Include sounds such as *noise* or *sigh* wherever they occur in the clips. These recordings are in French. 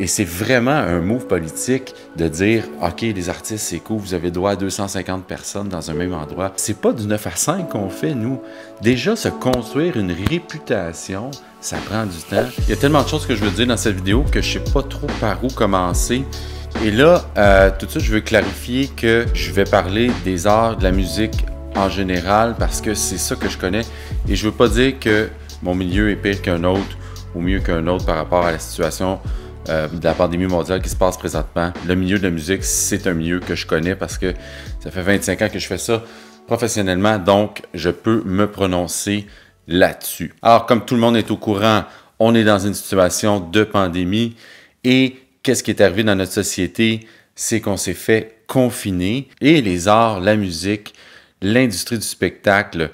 Et c'est vraiment un move politique de dire OK, les artistes, c'est cool, vous avez droit à 250 personnes dans un même endroit. C'est pas du 9 à 5 qu'on fait, nous. Déjà, se construire une réputation, ça prend du temps. Il y a tellement de choses que je veux dire dans cette vidéo que je sais pas trop par où commencer. Et là, euh, tout de suite, je veux clarifier que je vais parler des arts, de la musique en général, parce que c'est ça que je connais. Et je veux pas dire que mon milieu est pire qu'un autre ou mieux qu'un autre par rapport à la situation euh, de la pandémie mondiale qui se passe présentement. Le milieu de la musique, c'est un milieu que je connais parce que ça fait 25 ans que je fais ça professionnellement, donc je peux me prononcer là-dessus. Alors, comme tout le monde est au courant, on est dans une situation de pandémie et qu'est-ce qui est arrivé dans notre société? C'est qu'on s'est fait confiner et les arts, la musique, l'industrie du spectacle,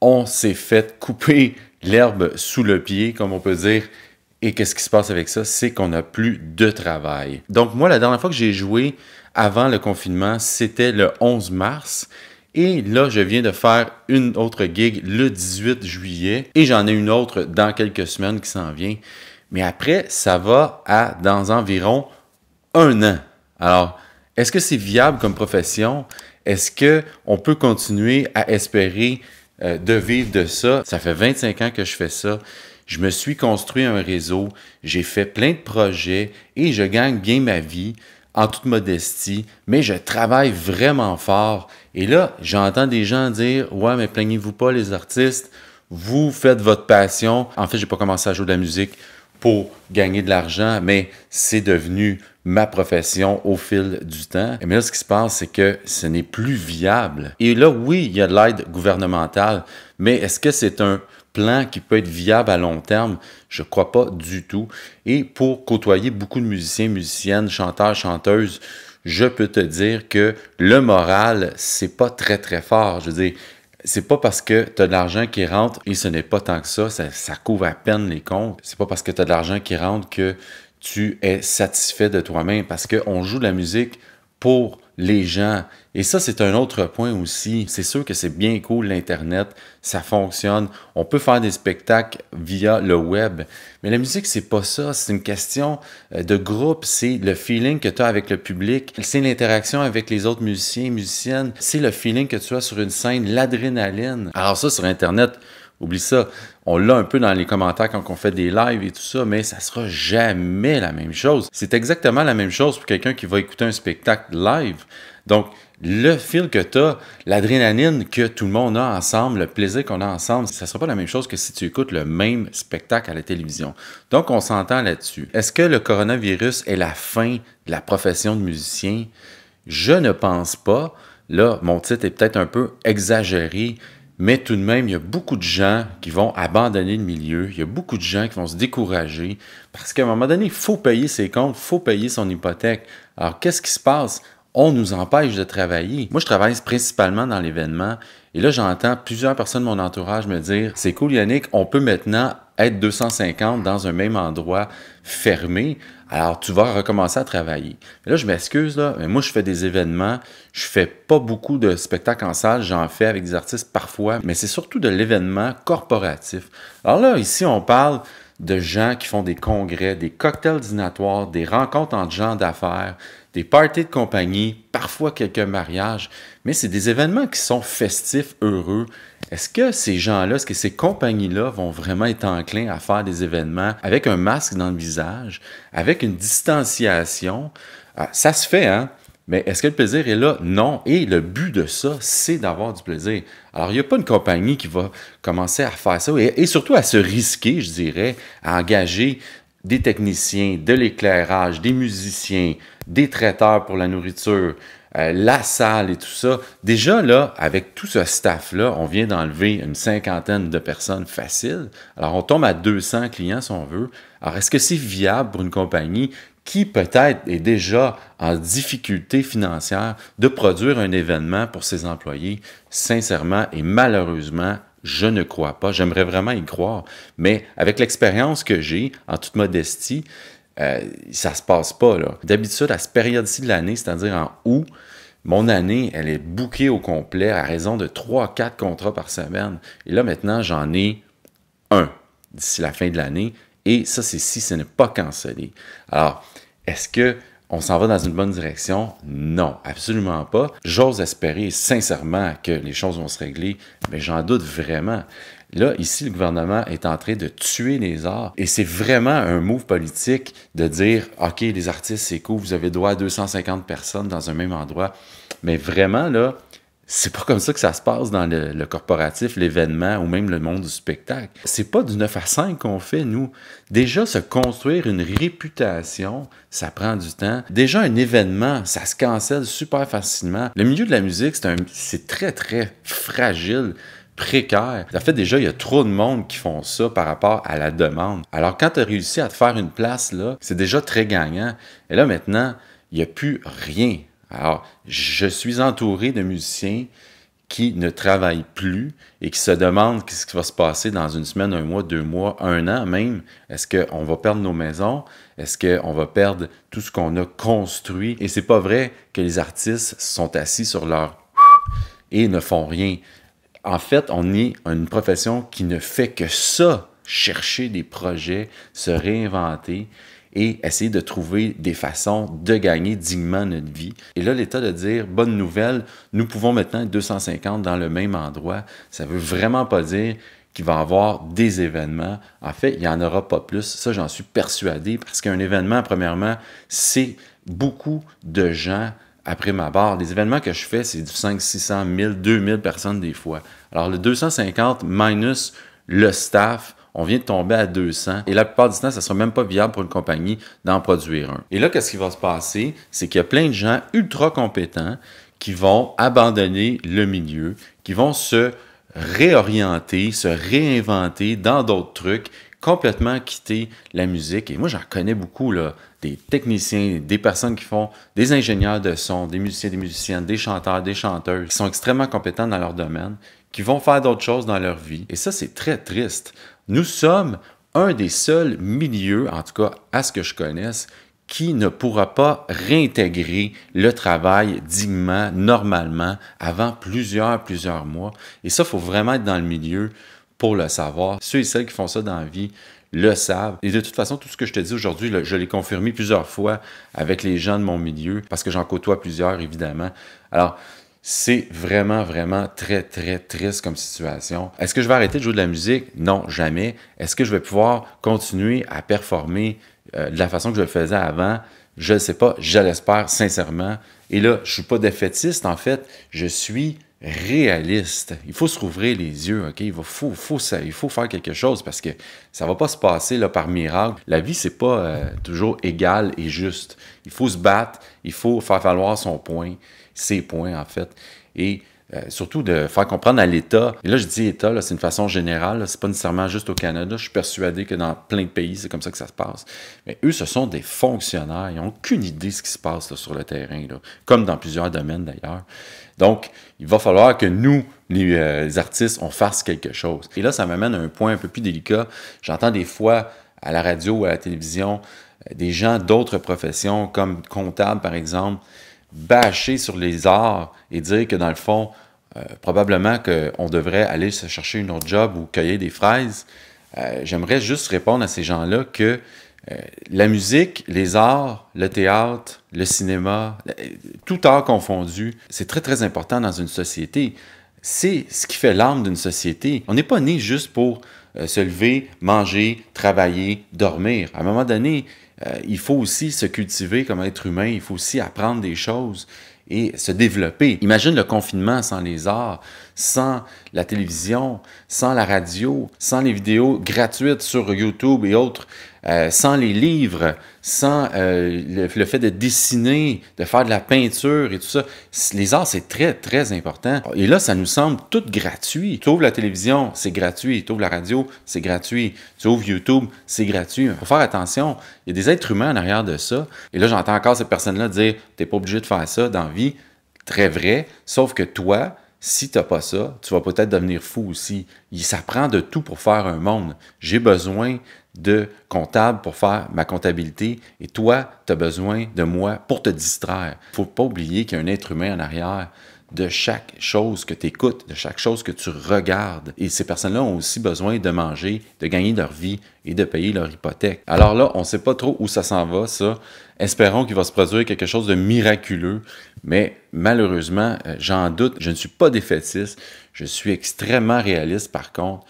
on s'est fait couper l'herbe sous le pied, comme on peut dire, et qu'est-ce qui se passe avec ça? C'est qu'on n'a plus de travail. Donc moi, la dernière fois que j'ai joué avant le confinement, c'était le 11 mars. Et là, je viens de faire une autre gig le 18 juillet et j'en ai une autre dans quelques semaines qui s'en vient. Mais après, ça va à dans environ un an. Alors, est-ce que c'est viable comme profession? Est-ce qu'on peut continuer à espérer euh, de vivre de ça? Ça fait 25 ans que je fais ça. Je me suis construit un réseau, j'ai fait plein de projets et je gagne bien ma vie en toute modestie, mais je travaille vraiment fort. Et là, j'entends des gens dire Ouais, mais plaignez-vous pas, les artistes, vous faites votre passion. En fait, j'ai pas commencé à jouer de la musique pour gagner de l'argent, mais c'est devenu ma profession au fil du temps. Et mais là, ce qui se passe, c'est que ce n'est plus viable. Et là, oui, il y a de l'aide gouvernementale, mais est-ce que c'est un plan qui peut être viable à long terme, je crois pas du tout. Et pour côtoyer beaucoup de musiciens, musiciennes, chanteurs, chanteuses, je peux te dire que le moral, c'est pas très très fort. Je veux dire, c'est pas parce que tu as de l'argent qui rentre, et ce n'est pas tant que ça, ça, couvre à peine les comptes. C'est pas parce que tu as de l'argent qui rentre que tu es satisfait de toi-même parce qu'on joue de la musique pour les gens. Et ça, c'est un autre point aussi. C'est sûr que c'est bien cool l'Internet, ça fonctionne. On peut faire des spectacles via le web. Mais la musique, c'est pas ça. C'est une question euh, de groupe. C'est le feeling que tu as avec le public. C'est l'interaction avec les autres musiciens et musiciennes. C'est le feeling que tu as sur une scène, l'adrénaline. Alors ça, sur Internet, Oublie ça. On l'a un peu dans les commentaires quand on fait des lives et tout ça, mais ça sera jamais la même chose. C'est exactement la même chose pour quelqu'un qui va écouter un spectacle live. Donc, le fil que tu as, l'adrénaline que tout le monde a ensemble, le plaisir qu'on a ensemble, ça ne sera pas la même chose que si tu écoutes le même spectacle à la télévision. Donc, on s'entend là-dessus. Est-ce que le coronavirus est la fin de la profession de musicien? Je ne pense pas. Là, mon titre est peut-être un peu exagéré mais tout de même, il y a beaucoup de gens qui vont abandonner le milieu, il y a beaucoup de gens qui vont se décourager parce qu'à un moment donné, il faut payer ses comptes, il faut payer son hypothèque. Alors, qu'est-ce qui se passe? On nous empêche de travailler. Moi, je travaille principalement dans l'événement et là, j'entends plusieurs personnes de mon entourage me dire C'est cool, Yannick, on peut maintenant être 250 dans un même endroit fermé, alors tu vas recommencer à travailler. là, je m'excuse, là, mais moi, je fais des événements, je fais pas beaucoup de spectacles en salle, j'en fais avec des artistes parfois, mais c'est surtout de l'événement corporatif. Alors là, ici, on parle de gens qui font des congrès, des cocktails dînatoires, des rencontres entre gens d'affaires, des parties de compagnie, parfois quelques mariages, mais c'est des événements qui sont festifs, heureux. Est-ce que ces gens-là, est-ce que ces compagnies-là vont vraiment être enclins à faire des événements avec un masque dans le visage, avec une distanciation? Ah, ça se fait, hein? Mais est-ce que le plaisir est là? Non. Et le but de ça, c'est d'avoir du plaisir. Alors, il n'y a pas une compagnie qui va commencer à faire ça et surtout à se risquer, je dirais, à engager des techniciens, de l'éclairage, des musiciens, des traiteurs pour la nourriture, euh, la salle et tout ça. Déjà là, avec tout ce staff-là, on vient d'enlever une cinquantaine de personnes faciles. Alors on tombe à 200 clients si on veut. Alors est-ce que c'est viable pour une compagnie qui peut-être est déjà en difficulté financière de produire un événement pour ses employés? Sincèrement et malheureusement, je ne crois pas. J'aimerais vraiment y croire. Mais avec l'expérience que j'ai, en toute modestie, euh, ça se passe pas. D'habitude, à cette période-ci de l'année, c'est-à-dire en août, mon année, elle est bouquée au complet à raison de 3-4 contrats par semaine. Et là, maintenant, j'en ai un d'ici la fin de l'année. Et ça, c'est si ce n'est pas cancellé. Alors, est-ce que on s'en va dans une bonne direction? Non, absolument pas. J'ose espérer sincèrement que les choses vont se régler, mais j'en doute vraiment. Là, ici, le gouvernement est en train de tuer les arts et c'est vraiment un move politique de dire, OK, les artistes, c'est cool, vous avez droit à 250 personnes dans un même endroit. Mais vraiment, là, c'est pas comme ça que ça se passe dans le, corporatif, l'événement ou même le monde du spectacle. C'est pas du 9 à 5 qu'on fait, nous. Déjà, se construire une réputation, ça prend du temps. Déjà, un événement, ça se cancelle super facilement. Le milieu de la musique, c'est très, très fragile précaire. En fait, déjà, il y a trop de monde qui font ça par rapport à la demande. Alors, quand tu as réussi à te faire une place, là, c'est déjà très gagnant. Et là, maintenant, il n'y a plus rien. Alors, je suis entouré de musiciens qui ne travaillent plus et qui se demandent quest ce qui va se passer dans une semaine, un mois, deux mois, un an même. Est-ce qu'on va perdre nos maisons? Est-ce qu'on va perdre tout ce qu'on a construit? Et c'est pas vrai que les artistes sont assis sur leur et ne font rien en fait, on est une profession qui ne fait que ça, chercher des projets, se réinventer et essayer de trouver des façons de gagner dignement notre vie. Et là, l'État de dire, bonne nouvelle, nous pouvons maintenant être 250 dans le même endroit, ça veut vraiment pas dire qu'il va y avoir des événements. En fait, il n'y en aura pas plus. Ça, j'en suis persuadé parce qu'un événement, premièrement, c'est beaucoup de gens après ma barre. Les événements que je fais, c'est du 5, 600, 1000, 2000 personnes des fois. Alors, le 250 minus le staff, on vient de tomber à 200 et la plupart du temps, ça ne sera même pas viable pour une compagnie d'en produire un. Et là, qu'est-ce qui va se passer? C'est qu'il y a plein de gens ultra compétents qui vont abandonner le milieu, qui vont se réorienter, se réinventer dans d'autres trucs complètement quitté la musique. Et moi, j'en connais beaucoup, là, des techniciens, des personnes qui font des ingénieurs de son, des musiciens, des musiciennes, des chanteurs, des chanteuses, qui sont extrêmement compétents dans leur domaine, qui vont faire d'autres choses dans leur vie. Et ça, c'est très triste. Nous sommes un des seuls milieux, en tout cas à ce que je connaisse, qui ne pourra pas réintégrer le travail dignement, normalement, avant plusieurs, plusieurs mois. Et ça, il faut vraiment être dans le milieu pour le savoir. Ceux et celles qui font ça dans la vie le savent. Et de toute façon, tout ce que je te dis aujourd'hui, je l'ai confirmé plusieurs fois avec les gens de mon milieu, parce que j'en côtoie plusieurs, évidemment. Alors, c'est vraiment, vraiment très, très triste comme situation. Est-ce que je vais arrêter de jouer de la musique? Non, jamais. Est-ce que je vais pouvoir continuer à performer euh, de la façon que je le faisais avant? Je ne sais pas, je l'espère sincèrement. Et là, je ne suis pas défaitiste, en fait. Je suis réaliste. Il faut se rouvrir les yeux, OK? Il faut, faut, ça, il faut faire quelque chose parce que ça va pas se passer là, par miracle. La vie, c'est pas euh, toujours égal et juste. Il faut se battre, il faut faire valoir son point, ses points, en fait. Et euh, surtout de faire comprendre à l'État, et là je dis État, c'est une façon générale, c'est pas nécessairement juste au Canada, je suis persuadé que dans plein de pays, c'est comme ça que ça se passe. Mais eux, ce sont des fonctionnaires, ils n'ont aucune idée de ce qui se passe sur le terrain, comme dans plusieurs domaines d'ailleurs. Donc, il va falloir que nous, les, euh, les artistes, on fasse quelque chose. Et là, ça m'amène à un point un peu plus délicat. J'entends des fois à la radio ou à la télévision euh, des gens d'autres professions, comme comptable par exemple, bâcher sur les arts et dire que dans le fond, euh, probablement qu'on devrait aller se chercher une autre job ou cueillir des fraises, euh, j'aimerais juste répondre à ces gens-là que euh, la musique, les arts, le théâtre, le cinéma, tout art confondu, c'est très très important dans une société. C'est ce qui fait l'âme d'une société. On n'est pas né juste pour se lever, manger, travailler, dormir. À un moment donné, euh, il faut aussi se cultiver comme être humain, il faut aussi apprendre des choses et se développer. Imagine le confinement sans les arts sans la télévision, sans la radio, sans les vidéos gratuites sur YouTube et autres, euh, sans les livres, sans euh, le, fait de dessiner, de faire de la peinture et tout ça. Les arts, c'est très, très important. Et là, ça nous semble tout gratuit. Tu ouvres la télévision, c'est gratuit. Tu ouvres la radio, c'est gratuit. Tu ouvres YouTube, c'est gratuit. Il faut faire attention. Il y a des êtres humains en arrière de ça. Et là, j'entends encore cette personne-là dire T'es pas obligé de faire ça dans vie. Très vrai. Sauf que toi, si tu pas ça, tu vas peut-être devenir fou aussi. Il s'apprend de tout pour faire un monde. J'ai besoin de comptable pour faire ma comptabilité et toi, tu as besoin de moi pour te distraire. faut pas oublier qu'il y a un être humain en arrière de chaque chose que tu écoutes, de chaque chose que tu regardes. Et ces personnes-là ont aussi besoin de manger, de gagner leur vie et de payer leur hypothèque. Alors là, on ne sait pas trop où ça s'en va, ça. Espérons qu'il va se produire quelque chose de miraculeux, mais malheureusement, euh, j'en doute. Je ne suis pas défaitiste, je suis extrêmement réaliste par contre.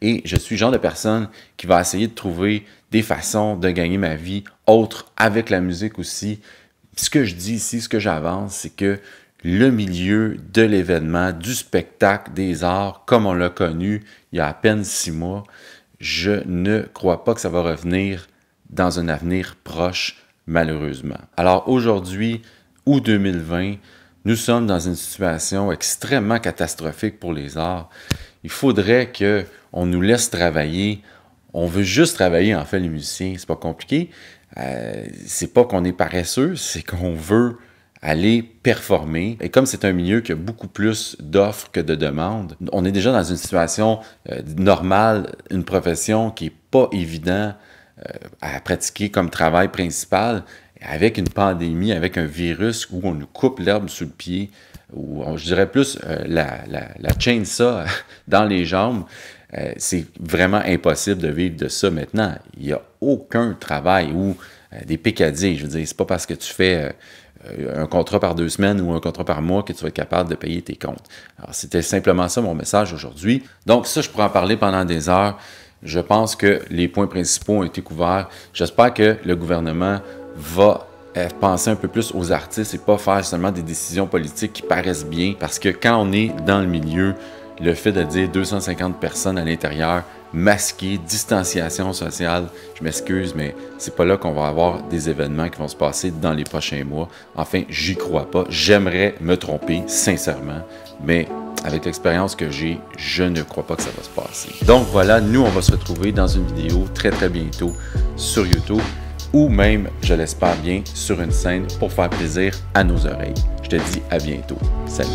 Et je suis le genre de personne qui va essayer de trouver des façons de gagner ma vie, autre avec la musique aussi. Ce que je dis ici, ce que j'avance, c'est que le milieu de l'événement, du spectacle, des arts, comme on l'a connu il y a à peine six mois. Je ne crois pas que ça va revenir dans un avenir proche, malheureusement. Alors aujourd'hui, août 2020, nous sommes dans une situation extrêmement catastrophique pour les arts. Il faudrait qu'on nous laisse travailler. On veut juste travailler, en fait, les musiciens. C'est pas compliqué. Ce euh, c'est pas qu'on est paresseux, c'est qu'on veut aller performer. Et comme c'est un milieu qui a beaucoup plus d'offres que de demandes, on est déjà dans une situation euh, normale, une profession qui n'est pas évident euh, à pratiquer comme travail principal, avec une pandémie, avec un virus où on nous coupe l'herbe sous le pied, ou je dirais plus euh, la, la, la *laughs* dans les jambes. c'est vraiment impossible de vivre de ça maintenant. Il n'y a aucun travail ou des pécadilles. Je veux dire, c'est pas parce que tu fais euh, un contrat par deux semaines ou un contrat par mois que tu vas être capable de payer tes comptes. c'était simplement ça mon message aujourd'hui. Donc, ça, je pourrais en parler pendant des heures. Je pense que les points principaux ont été couverts. J'espère que le gouvernement va euh, penser un peu plus aux artistes et pas faire seulement des décisions politiques qui paraissent bien. Parce que quand on est dans le milieu, le fait de dire 250 personnes à l'intérieur, masquer, distanciation sociale. Je m'excuse, mais c'est pas là qu'on va avoir des événements qui vont se passer dans les prochains mois. Enfin, j'y crois pas. J'aimerais me tromper, sincèrement, mais avec l'expérience que j'ai, je ne crois pas que ça va se passer. Donc voilà, nous, on va se retrouver dans une vidéo très très bientôt sur YouTube ou même, je l'espère bien, sur une scène pour faire plaisir à nos oreilles. Je te dis à bientôt. Salut!